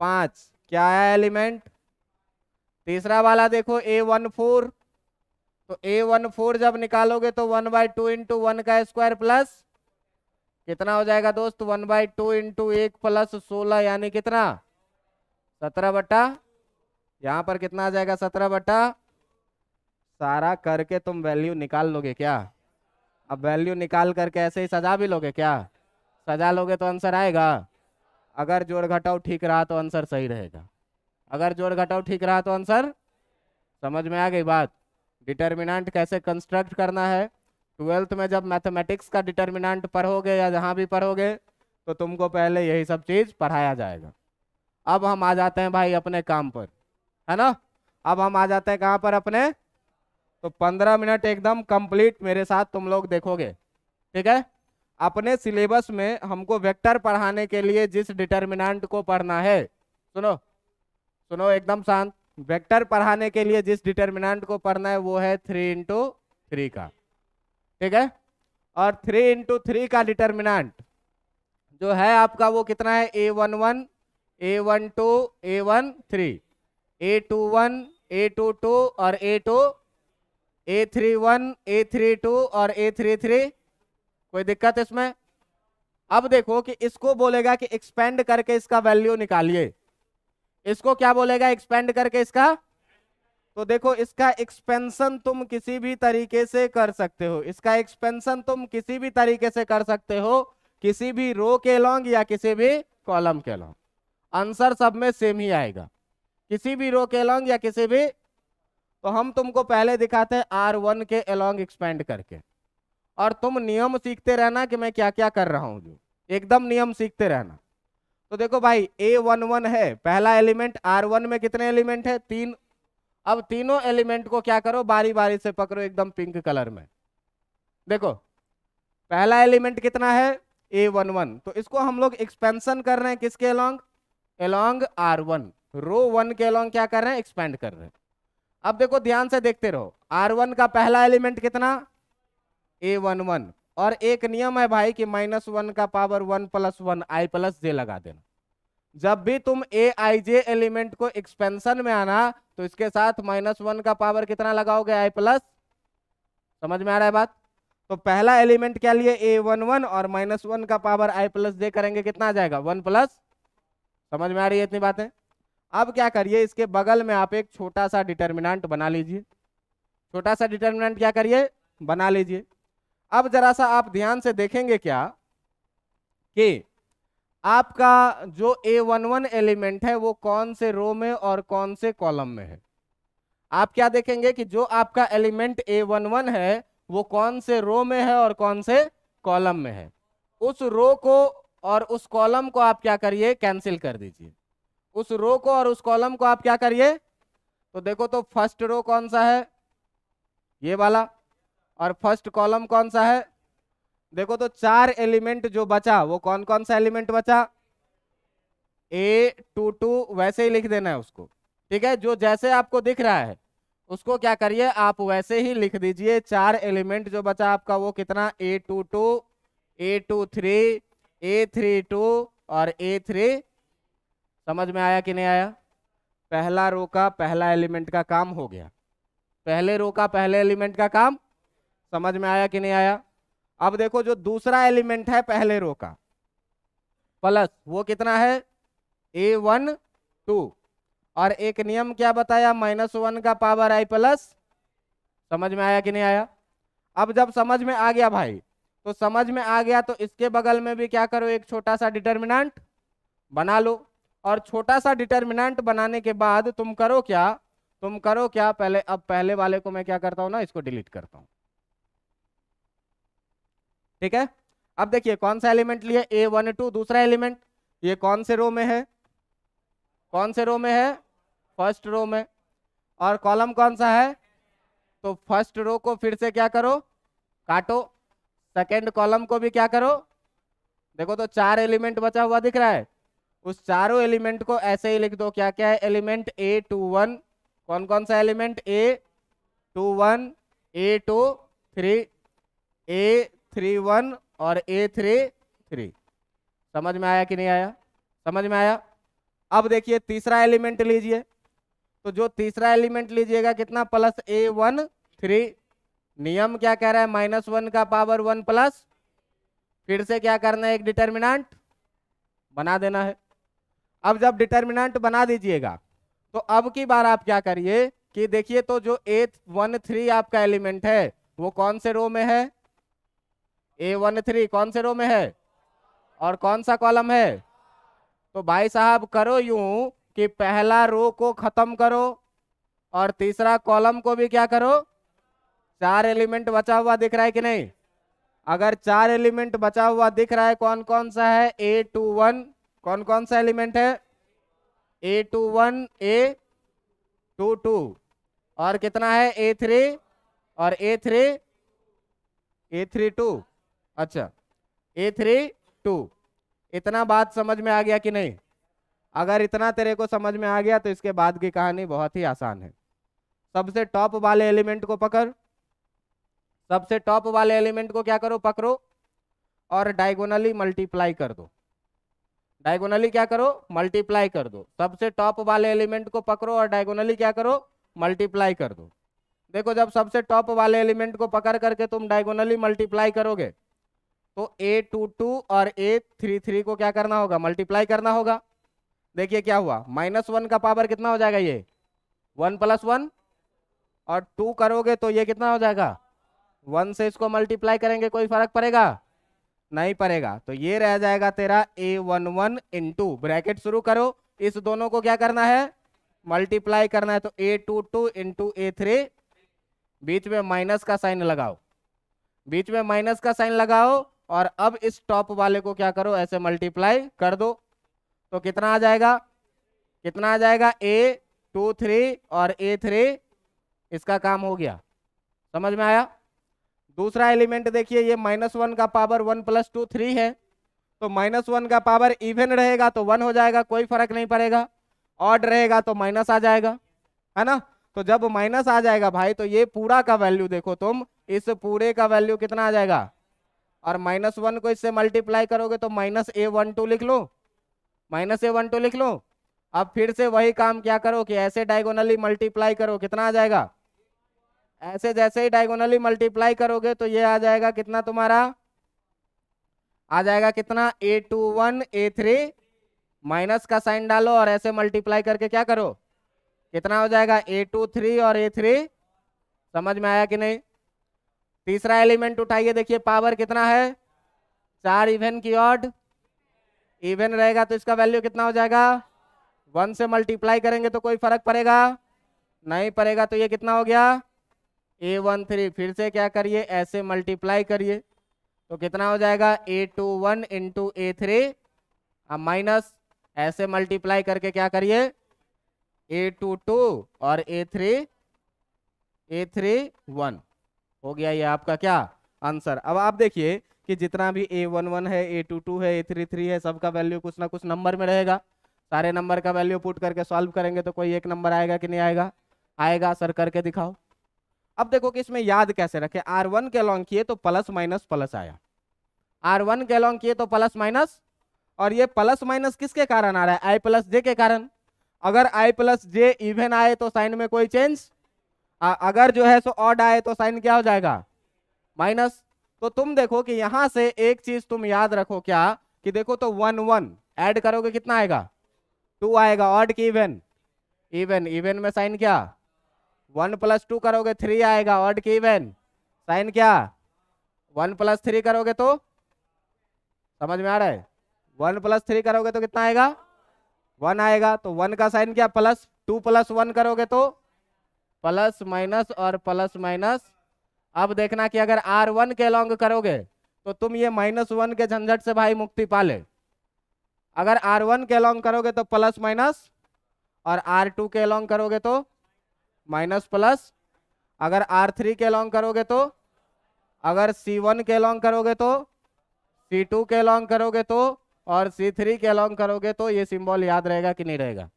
पांच क्या आया एलिमेंट तीसरा वाला देखो ए वन फोर तो ए वन फोर जब निकालोगे तो one by two into one का स्क्वायर प्लस कितना हो जाएगा दोस्त वन बाय टू इंटू एक प्लस सोलह यानी कितना सत्रह बट्टा यहाँ पर कितना आ जाएगा सत्रह बटा सारा करके तुम वैल्यू निकाल लोगे क्या अब वैल्यू निकाल करके ऐसे ही सजा भी लोगे क्या सजा लोगे तो आंसर आएगा अगर जोड़ घटाओ ठीक रहा तो आंसर सही रहेगा अगर जोड़ घटाओ ठीक रहा तो आंसर समझ में आ गई बात डिटर्मिनेंट कैसे कंस्ट्रक्ट करना है ट्वेल्थ में जब मैथमेटिक्स का डिटर्मिनेंट पढ़ोगे या जहाँ भी पढ़ोगे तो तुमको पहले यही सब चीज़ पढ़ाया जाएगा अब हम आ जाते हैं भाई अपने काम पर है ना अब हम आ जाते हैं कहाँ पर अपने तो पंद्रह मिनट एकदम कंप्लीट मेरे साथ तुम लोग देखोगे ठीक है अपने सिलेबस में हमको वेक्टर पढ़ाने के लिए जिस डिटर्मिनाट को पढ़ना है सुनो सुनो एकदम शांत वेक्टर पढ़ाने के लिए जिस डिटर्मिनाट को पढ़ना है वो है थ्री इंटू थ्री का ठीक है और थ्री इंटू थ्री का डिटर्मिनाट जो है आपका वो कितना है a one one A one two A one three A two one A two two और ए टू ए थ्री वन ए थ्री टू और ए थ्री थ्री कोई दिक्कत है इसमें अब देखो कि इसको बोलेगा कि एक्सपेंड करके इसका वैल्यू निकालिए इसको क्या बोलेगा एक्सपेंड करके इसका तो देखो इसका एक्सपेंशन तुम किसी भी तरीके से कर सकते हो इसका एक्सपेंशन तुम किसी भी तरीके से कर सकते हो किसी भी रो के लॉन्ग या किसी भी कॉलम के लॉन्ग आंसर सब में सेम ही आएगा किसी भी रो के अलॉन्ग या किसी भी तो हम तुमको पहले दिखाते हैं आर वन के अलॉन्ग एक्सपेंड करके और तुम नियम सीखते रहना कि मैं क्या क्या कर रहा हूँ जो एकदम नियम सीखते रहना तो देखो भाई ए वन वन है पहला एलिमेंट आर वन में कितने एलिमेंट है तीन अब तीनों एलिमेंट को क्या करो बारी बारी से पकड़ो एकदम पिंक कलर में देखो पहला एलिमेंट कितना है ए वन वन तो इसको हम लोग एक्सपेंशन कर रहे हैं किसके along along R one row one के अलॉन्ग क्या कर रहे हैं एक्सपेंड कर रहे हैं अब देखो ध्यान से देखते रहो आर वन का पहला एलिमेंट कितना ए वन वन और एक नियम है भाई कि माइनस वन का power one plus one i plus j लगा देना जब भी तुम ए आई जे एलिमेंट को एक्सपेंशन में आना तो इसके साथ माइनस वन का पावर कितना लगाओगे आई प्लस समझ में आ रहा है बात तो पहला एलिमेंट क्या लिए ए वन वन और माइनस वन का पावर आई प्लस जे करेंगे कितना आ जाएगा वन प्लस समझ में आ रही है इतनी बातें अब क्या करिए इसके बगल में आप एक छोटा सा डिटर्मिनेंट बना लीजिए छोटा सा डिटर्मिनेंट क्या करिए बना लीजिए अब जरा सा आप ध्यान से देखेंगे क्या कि आपका जो ए वन वन एलिमेंट है वो कौन से रो में और कौन से कॉलम में है आप क्या देखेंगे कि जो आपका एलिमेंट ए वन वन है वो कौन से रो में है और कौन से कॉलम में है उस रो को और उस कॉलम को आप क्या करिए कैंसिल कर दीजिए उस रो को और उस कॉलम को आप क्या करिए तो देखो तो फर्स्ट रो कौन सा है ये वाला और फर्स्ट कॉलम कौन सा है देखो तो चार एलिमेंट जो बचा वो कौन कौन सा एलिमेंट बचा ए टू टू वैसे ही लिख देना है उसको ठीक है जो जैसे आपको दिख रहा है उसको क्या करिए आप वैसे ही लिख दीजिए चार एलिमेंट जो बचा आपका वो कितना a two two A two three A three two और ए थ्री समझ में आया कि नहीं आया पहला रो का पहला एलिमेंट का काम हो गया पहले रो का पहले एलिमेंट का काम समझ में आया कि नहीं आया अब देखो जो दूसरा एलिमेंट है पहले रो का प्लस वो कितना है ए वन टू और एक नियम क्या बताया माइनस वन का पावर आई प्लस समझ में आया कि नहीं आया अब जब समझ में आ गया भाई तो समझ में आ गया तो इसके बगल में भी क्या करो एक छोटा सा डिटर्मिनेंट बना लो और छोटा सा डिटर्मिनेंट बनाने के बाद तुम करो क्या तुम करो क्या पहले अब पहले वाले को मैं क्या करता हूं ना इसको डिलीट करता हूं ठीक है अब देखिए कौन सा एलिमेंट लिया ए वन टू दूसरा एलिमेंट ये कौन से रो में है कौन से रो में है फर्स्ट रो में और कॉलम कौन सा है तो फर्स्ट रो को फिर से क्या करो काटो सेकेंड कॉलम को भी क्या करो देखो तो चार एलिमेंट बचा हुआ दिख रहा है उस चारों एलिमेंट को ऐसे ही लिख दो क्या क्या है एलिमेंट ए टू वन कौन कौन सा element a two one A two three A three one और ए थ्री थ्री समझ में आया कि नहीं आया समझ में आया अब देखिए तीसरा एलिमेंट लीजिए तो जो तीसरा एलिमेंट लीजिएगा कितना प्लस ए वन थ्री नियम क्या कह रहा है माइनस वन का पावर वन प्लस फिर से क्या करना है एक डिटर्मिनांट बना देना है अब जब डिटर्मिनेंट बना दीजिएगा तो अब की बार आप क्या करिए कि देखिए तो जो ए वन थ्री आपका एलिमेंट है वो कौन से रो में है ए वन थ्री कौन से रो में है और कौन सा कॉलम है तो भाई साहब करो यूं कि पहला रो को खत्म करो और तीसरा कॉलम को भी क्या करो चार एलिमेंट बचा हुआ दिख रहा है कि नहीं अगर चार एलिमेंट बचा हुआ दिख रहा है कौन कौन सा है ए टू वन कौन कौन सा एलिमेंट है a two one A two two और कितना है ए थ्री और ए थ्री ए थ्री टू अच्छा ए थ्री टू इतना बात समझ में आ गया कि नहीं अगर इतना तेरे को समझ में आ गया तो इसके बाद की कहानी बहुत ही आसान है सबसे टॉप वाले एलिमेंट को पकड़ सबसे टॉप वाले एलिमेंट को क्या करो पकड़ो और डायगोनली मल्टीप्लाई कर दो डायगोनली क्या करो मल्टीप्लाई कर दो सबसे टॉप वाले एलिमेंट को पकड़ो और डायगोनली क्या करो मल्टीप्लाई कर दो देखो जब सबसे टॉप वाले एलिमेंट को पकड़ करके तुम डायगोनली मल्टीप्लाई करोगे तो ए टू टू और ए थ्री थ्री को क्या करना होगा मल्टीप्लाई करना होगा देखिए क्या हुआ माइनस वन का पावर कितना हो जाएगा ये वन प्लस वन और टू करोगे तो ये कितना हो जाएगा वन से इसको मल्टीप्लाई करेंगे कोई फर्क पड़ेगा नहीं पड़ेगा तो ये रह जाएगा तेरा a one one into bracket शुरू करो इस दोनों को क्या करना है मल्टीप्लाई करना है तो a two two into a three बीच में माइनस का साइन लगाओ बीच में माइनस का साइन लगाओ और अब इस टॉप वाले को क्या करो ऐसे मल्टीप्लाई कर दो तो कितना आ जाएगा कितना आ जाएगा ए टू थ्री और ए थ्री इसका काम हो गया समझ में आया दूसरा एलिमेंट देखिए ये माइनस वन का power one plus two three है तो माइनस वन का पावर इवन रहेगा तो वन हो जाएगा कोई फर्क नहीं पड़ेगा ऑड रहेगा तो माइनस आ जाएगा है ना तो जब माइनस आ जाएगा भाई तो ये पूरा का वैल्यू देखो तुम इस पूरे का वैल्यू कितना आ जाएगा और माइनस वन को इससे मल्टीप्लाई करोगे तो माइनस ए वन टू लिख लो माइनस ए वन टू लिख लो अब फिर से वही काम क्या करो कि ऐसे डायगोनली मल्टीप्लाई करो कितना आ जाएगा ऐसे जैसे ही डायगोनली मल्टीप्लाई करोगे तो ये आ जाएगा कितना तुम्हारा आ जाएगा कितना a two one A three minus का साइन डालो और ऐसे मल्टीप्लाई करके क्या करो कितना हो जाएगा ए टू थ्री और ए थ्री समझ में आया कि नहीं तीसरा एलिमेंट उठाइए देखिए पावर कितना है चार इवन की ऑड इवन रहेगा तो इसका वैल्यू कितना हो जाएगा वन से मल्टीप्लाई करेंगे तो कोई फर्क पड़ेगा नहीं पड़ेगा तो ये कितना हो गया ए वन थ्री फिर से क्या करिए ऐसे मल्टीप्लाई करिए तो कितना हो जाएगा a two one into a three अब माइनस ऐसे मल्टीप्लाई करके क्या करिए ए टू टू और ए थ्री ए थ्री वन हो गया ये आपका क्या आंसर अब आप देखिए कि जितना भी ए वन वन है ए टू टू है ए थ्री थ्री है सबका वैल्यू कुछ ना कुछ नंबर में रहेगा सारे नंबर का वैल्यू पुट करके सॉल्व करेंगे तो कोई एक नंबर आएगा कि नहीं आएगा आएगा सर करके दिखाओ अब देखो कि इसमें याद कैसे रखे आर वन के अलॉन्ग किए तो प्लस माइनस प्लस आया आर वन के अलॉन्ग किए तो प्लस माइनस और ये प्लस माइनस किसके कारण आ रहा है आई प्लस जे के कारण अगर आई प्लस जे इवन आए तो साइन में कोई चेंज अगर जो है सो ऑड आए तो साइन क्या हो जाएगा माइनस तो तुम देखो कि यहां से एक चीज तुम याद रखो क्या कि देखो तो वन वन ऐड करोगे कितना आएगा टू आएगा ऑड की इवेन इवेन इवेन में साइन क्या वन प्लस टू करोगे थ्री आएगा ऑड की साइन क्या वन प्लस थ्री करोगे तो समझ में आ रहा है वन प्लस थ्री करोगे तो कितना आएगा वन आएगा तो वन का साइन क्या प्लस टू प्लस वन करोगे तो प्लस माइनस और प्लस माइनस अब देखना कि अगर आर वन के लॉन्ग करोगे तो तुम ये माइनस वन के झंझट से भाई मुक्ति पा ले अगर आर वन के लॉन्ग करोगे तो प्लस माइनस और आर टू के लॉन्ग करोगे तो माइनस प्लस अगर आर थ्री के लॉन्ग करोगे तो अगर सी वन के लॉन्ग करोगे तो सी टू के लॉन्ग करोगे तो और सी थ्री के लॉन्ग करोगे तो ये सिंबल याद रहेगा कि नहीं रहेगा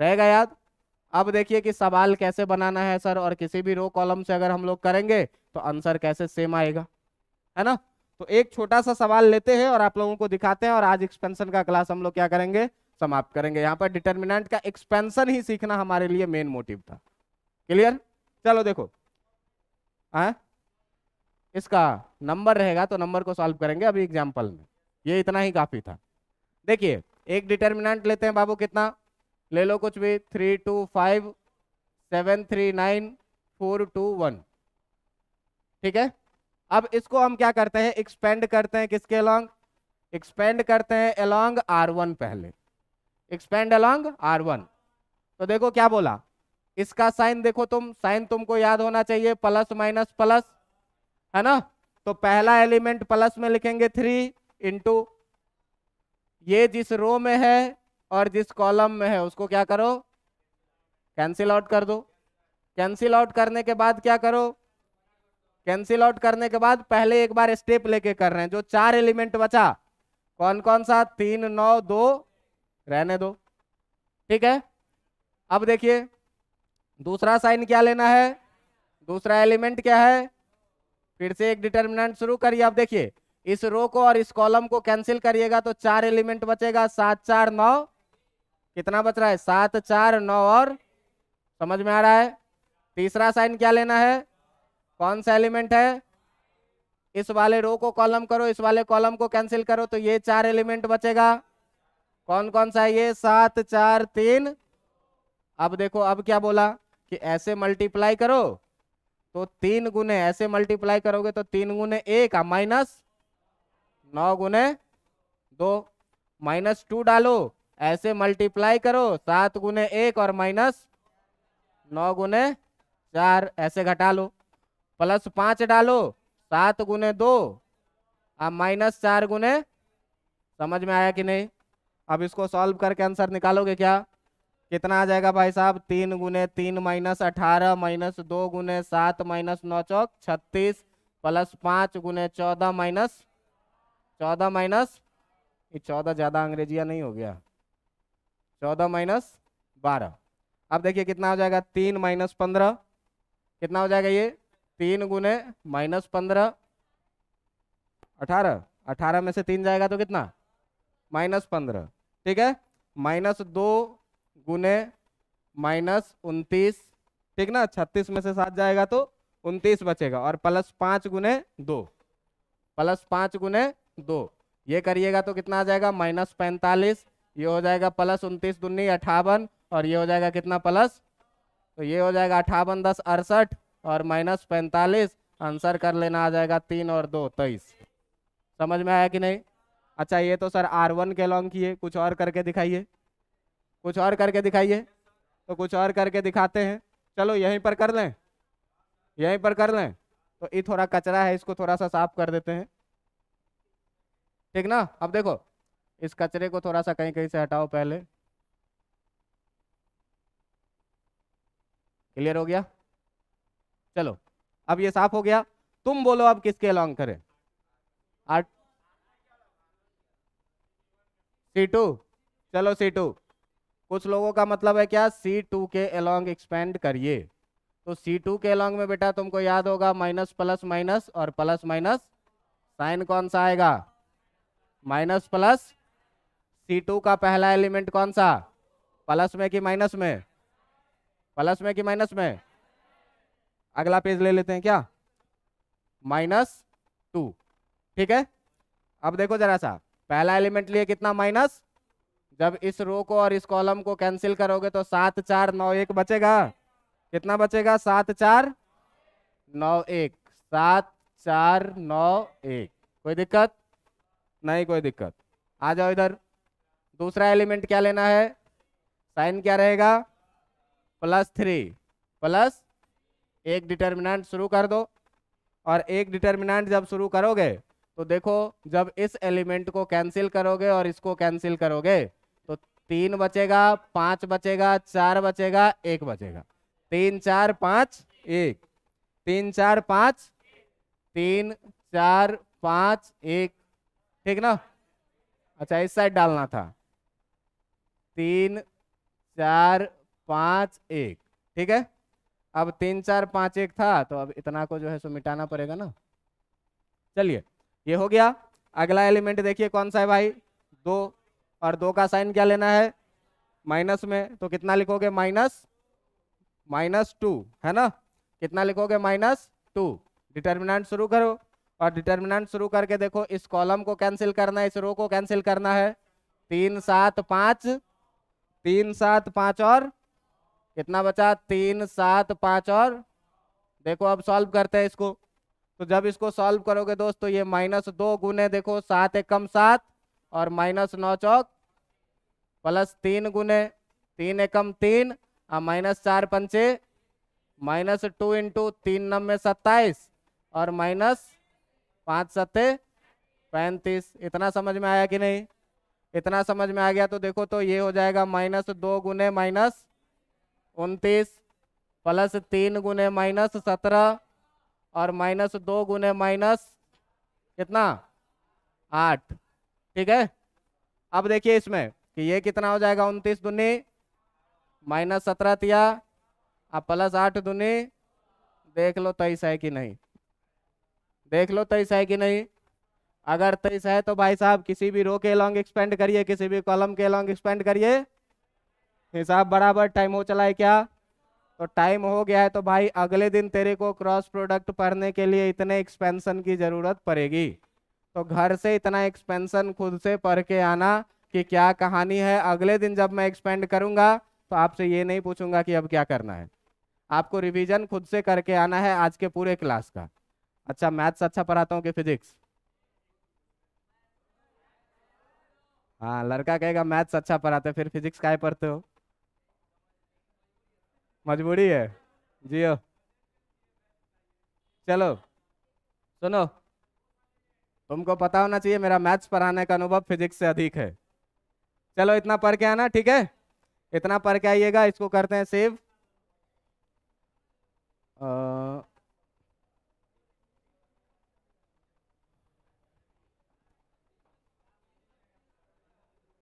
रहेगा याद अब देखिए कि सवाल कैसे बनाना है सर और किसी भी रो कॉलम से अगर हम लोग करेंगे तो आंसर कैसे सेम आएगा है ना तो एक छोटा सा सवाल लेते हैं और आप लोगों को दिखाते हैं और आज एक्सपेंशन का क्लास हम लोग क्या करेंगे समाप्त करेंगे यहाँ पर डिटर्मिनेंट का एक्सपेंशन ही सीखना हमारे लिए मेन मोटिव था क्लियर चलो देखो आ? हाँ? इसका नंबर रहेगा तो नंबर को सॉल्व करेंगे अभी एग्जाम्पल में ये इतना ही काफी था देखिए एक डिटर्मिनेंट लेते हैं बाबू कितना ले लो कुछ भी three two five seven three nine four two one ठीक है अब इसको हम क्या करते हैं एक्सपेंड करते हैं किसके अलॉन्ग एक्सपेंड करते हैं अलॉन्ग आर वन पहले एक्सपेंड अलॉन्ग आर वन तो देखो क्या बोला इसका साइन देखो तुम साइन तुमको याद होना चाहिए प्लस माइनस प्लस है ना तो पहला एलिमेंट प्लस में लिखेंगे थ्री इंटू ये जिस रो में है और जिस कॉलम में है उसको क्या करो कैंसिल आउट कर दो कैंसिल आउट करने के बाद क्या करो कैंसिल आउट करने के बाद पहले एक बार स्टेप लेके कर रहे हैं जो चार एलिमेंट बचा कौन कौन सा तीन नौ दो रहने दो ठीक है अब देखिए दूसरा साइन क्या लेना है दूसरा एलिमेंट क्या है फिर से एक डिटर्मिनेंट शुरू करिए आप देखिए इस रो को और इस कॉलम को कैंसिल करिएगा तो चार एलिमेंट बचेगा सात चार नौ कितना बच रहा है सात चार नौ और समझ में आ रहा है तीसरा साइन क्या लेना है कौन सा एलिमेंट है इस वाले रो को कॉलम करो इस वाले कॉलम को कैंसिल करो तो ये चार एलिमेंट बचेगा कौन कौन सा है ये सात चार तीन अब देखो अब क्या बोला कि ऐसे मल्टीप्लाई करो तो तीन गुने ऐसे मल्टीप्लाई करोगे तो तीन गुने एक माइनस नौ गुने दो माइनस टू डालो ऐसे मल्टीप्लाई करो सात गुने एक और माइनस नौ गुने चार ऐसे घटा लो प्लस पाँच डालो सात गुने दो अब माइनस चार गुने समझ में आया कि नहीं अब इसको सॉल्व करके आंसर निकालोगे क्या कितना आ जाएगा भाई साहब तीन गुने तीन माइनस अठारह माइनस दो गुने सात माइनस नौ चौक छत्तीस प्लस पाँच गुने चौदह माइनस चौदह माइनस ये चौदह ज़्यादा अंग्रेजिया नहीं हो गया चौदह माइनस बारह अब देखिए कितना हो जाएगा तीन माइनस पंद्रह कितना हो जाएगा ये तीन गुने माइनस पंद्रह अठारह अठारह में से तीन जाएगा तो कितना माइनस पंद्रह ठीक है माइनस दो गुने माइनस उनतीस ठीक ना छत्तीस में से सात जाएगा तो उनतीस बचेगा और प्लस पाँच गुने दो प्लस पाँच गुने दो ये करिएगा तो कितना आ जाएगा माइनस पैंतालीस ये हो जाएगा प्लस उनतीस दुनी अठावन और ये हो जाएगा कितना प्लस तो ये हो जाएगा अठावन दस अड़सठ और माइनस पैंतालीस आंसर कर लेना आ जाएगा तीन और दो तेईस समझ में आया कि नहीं अच्छा ये तो सर आर वन के लॉन्ग किए कुछ और करके दिखाइए कुछ और करके दिखाइए तो कुछ और करके दिखाते हैं चलो यहीं पर कर लें यहीं पर कर लें तो ये थोड़ा कचरा है इसको थोड़ा सा साफ कर देते हैं ठीक ना अब देखो इस कचरे को थोड़ा सा कहीं कहीं से हटाओ पहले क्लियर हो गया चलो अब ये साफ हो गया तुम बोलो अब किसके अलॉन्ग करें आठ सी टू चलो सी टू कुछ लोगों का मतलब है क्या सी टू के अलॉन्ग एक्सपेंड करिए तो सी टू के अलॉन्ग में बेटा तुमको याद होगा माइनस प्लस माइनस और प्लस माइनस साइन कौन सा आएगा माइनस प्लस सी टू का पहला एलिमेंट कौन सा प्लस में कि माइनस में प्लस में कि माइनस में अगला पेज ले लेते हैं क्या माइनस टू ठीक है अब देखो जरा सा पहला एलिमेंट लिए कितना माइनस जब इस रो को और इस कॉलम को कैंसिल करोगे तो सात चार नौ एक बचेगा कितना बचेगा सात चार नौ एक सात चार नौ एक कोई दिक्कत नहीं कोई दिक्कत आ जाओ इधर दूसरा एलिमेंट क्या लेना है साइन क्या रहेगा प्लस थ्री प्लस एक डिटर्मिनेंट शुरू कर दो और एक डिटर्मिनेंट जब शुरू करोगे तो देखो जब इस एलिमेंट को कैंसिल करोगे और इसको कैंसिल करोगे तीन बचेगा पांच बचेगा चार बचेगा एक बचेगा तीन चार पांच एक तीन चार पांच तीन चार पांच एक ठीक ना अच्छा इस साइड डालना था तीन चार पांच एक ठीक है अब तीन चार पांच एक था तो अब इतना को जो है सो मिटाना पड़ेगा ना चलिए ये हो गया अगला एलिमेंट देखिए कौन सा है भाई दो और दो का साइन क्या लेना है माइनस में तो कितना लिखोगे माइनस माइनस टू है ना कितना लिखोगे माइनस टू डिटर्मिनेंट शुरू करो और डिटर्मिनेंट शुरू करके देखो इस कॉलम को कैंसिल करना है इस रो को कैंसिल करना है तीन सात पाँच तीन सात पाँच और कितना बचा तीन सात पाँच और देखो अब सॉल्व करते हैं इसको तो जब इसको सॉल्व करोगे दोस्तों ये माइनस दो गुने देखो सात एक कम सात और माइनस नौ चौक प्लस तीन गुने तीन एकम तीन और माइनस चार पंचे माइनस टू इंटू तीन नम्बे सत्ताईस और माइनस पाँच सत्ते पैंतीस इतना समझ में आया कि नहीं इतना समझ में आ गया तो देखो तो ये हो जाएगा माइनस दो गुने माइनस उनतीस प्लस तीन गुने माइनस सत्रह और माइनस दो गुने माइनस कितना आठ ठीक है अब देखिए इसमें कि ये कितना हो जाएगा उनतीस दुनी माइनस सत्रह तिया अब प्लस आठ दुनी देख लो तेईस है कि नहीं देख लो तेईस है कि नहीं अगर तेईस है तो भाई साहब किसी भी रो के लॉन्ग एक्सपेंड करिए किसी भी कॉलम के लॉन्ग एक्सपेंड करिए हिसाब बराबर टाइम हो चला है क्या तो टाइम हो गया है तो भाई अगले दिन तेरे को क्रॉस प्रोडक्ट पढ़ने के लिए इतने एक्सपेंशन की जरूरत पड़ेगी तो घर से इतना एक्सपेंशन खुद से पढ़ के आना कि क्या कहानी है अगले दिन जब मैं एक्सपेंड करूंगा तो आपसे ये नहीं पूछूंगा कि अब क्या करना है आपको रिवीजन खुद से करके आना है आज के पूरे क्लास का अच्छा मैथ्स अच्छा पढ़ाता हूँ कि फिजिक्स हाँ लड़का कहेगा मैथ्स अच्छा पढ़ाते फिर फिजिक्स का पढ़ते हो मजबूरी है जियो चलो सुनो तुमको पता होना चाहिए मेरा मैथ्स पढ़ाने का अनुभव फिजिक्स से अधिक है चलो इतना पढ़ के आना ठीक है इतना पढ़ के आइएगा इसको करते हैं सेव आ...